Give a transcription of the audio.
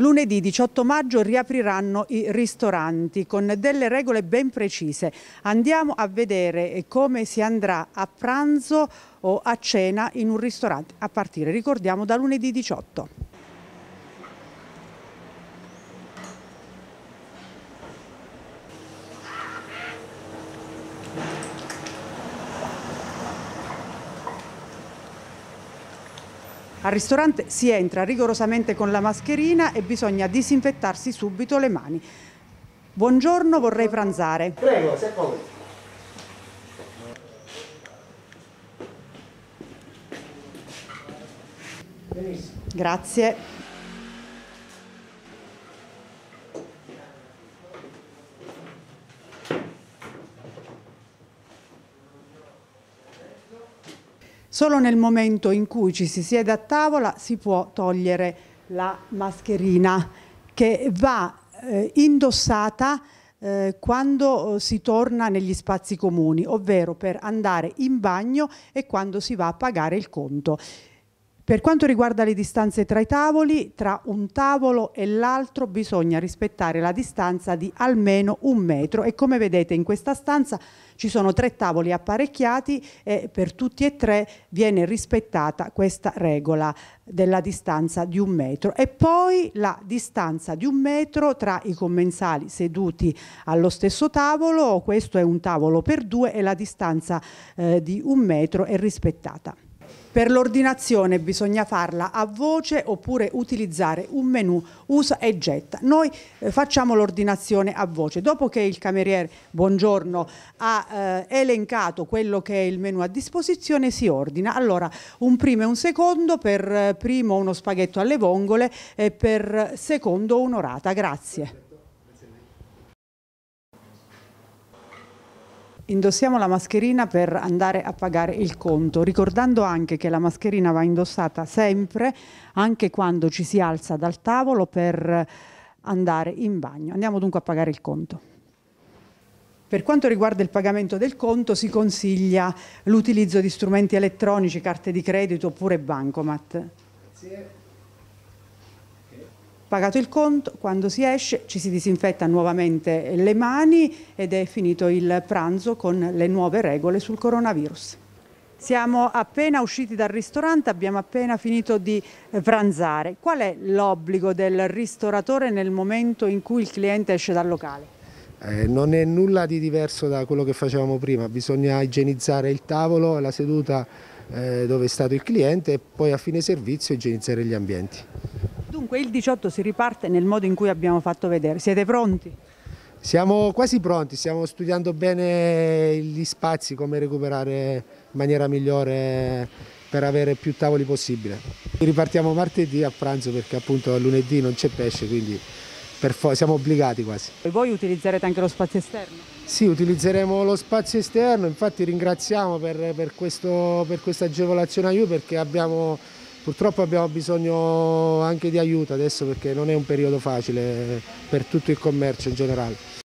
Lunedì 18 maggio riapriranno i ristoranti con delle regole ben precise. Andiamo a vedere come si andrà a pranzo o a cena in un ristorante a partire, ricordiamo, da lunedì 18. Al ristorante si entra rigorosamente con la mascherina e bisogna disinfettarsi subito le mani. Buongiorno, vorrei pranzare. Prego, se puoi. Benissimo. Grazie. Solo nel momento in cui ci si siede a tavola si può togliere la mascherina che va eh, indossata eh, quando eh, si torna negli spazi comuni, ovvero per andare in bagno e quando si va a pagare il conto. Per quanto riguarda le distanze tra i tavoli, tra un tavolo e l'altro bisogna rispettare la distanza di almeno un metro e come vedete in questa stanza ci sono tre tavoli apparecchiati e per tutti e tre viene rispettata questa regola della distanza di un metro e poi la distanza di un metro tra i commensali seduti allo stesso tavolo, questo è un tavolo per due e la distanza eh, di un metro è rispettata. Per l'ordinazione bisogna farla a voce oppure utilizzare un menu usa e getta. Noi eh, facciamo l'ordinazione a voce. Dopo che il cameriere, buongiorno, ha eh, elencato quello che è il menu a disposizione, si ordina. Allora, un primo e un secondo, per eh, primo uno spaghetto alle vongole e per secondo un'orata. Grazie. Indossiamo la mascherina per andare a pagare il conto, ricordando anche che la mascherina va indossata sempre, anche quando ci si alza dal tavolo per andare in bagno. Andiamo dunque a pagare il conto. Per quanto riguarda il pagamento del conto si consiglia l'utilizzo di strumenti elettronici, carte di credito oppure bancomat. Grazie. Pagato il conto, quando si esce ci si disinfetta nuovamente le mani ed è finito il pranzo con le nuove regole sul coronavirus. Siamo appena usciti dal ristorante, abbiamo appena finito di eh, pranzare. Qual è l'obbligo del ristoratore nel momento in cui il cliente esce dal locale? Eh, non è nulla di diverso da quello che facevamo prima, bisogna igienizzare il tavolo, la seduta eh, dove è stato il cliente e poi a fine servizio igienizzare gli ambienti. Dunque il 18 si riparte nel modo in cui abbiamo fatto vedere. Siete pronti? Siamo quasi pronti, stiamo studiando bene gli spazi, come recuperare in maniera migliore per avere più tavoli possibile. Ripartiamo martedì a pranzo perché appunto lunedì non c'è pesce, quindi siamo obbligati quasi. E voi utilizzerete anche lo spazio esterno? Sì, utilizzeremo lo spazio esterno, infatti ringraziamo per, per, questo, per questa agevolazione a perché abbiamo Purtroppo abbiamo bisogno anche di aiuto adesso perché non è un periodo facile per tutto il commercio in generale.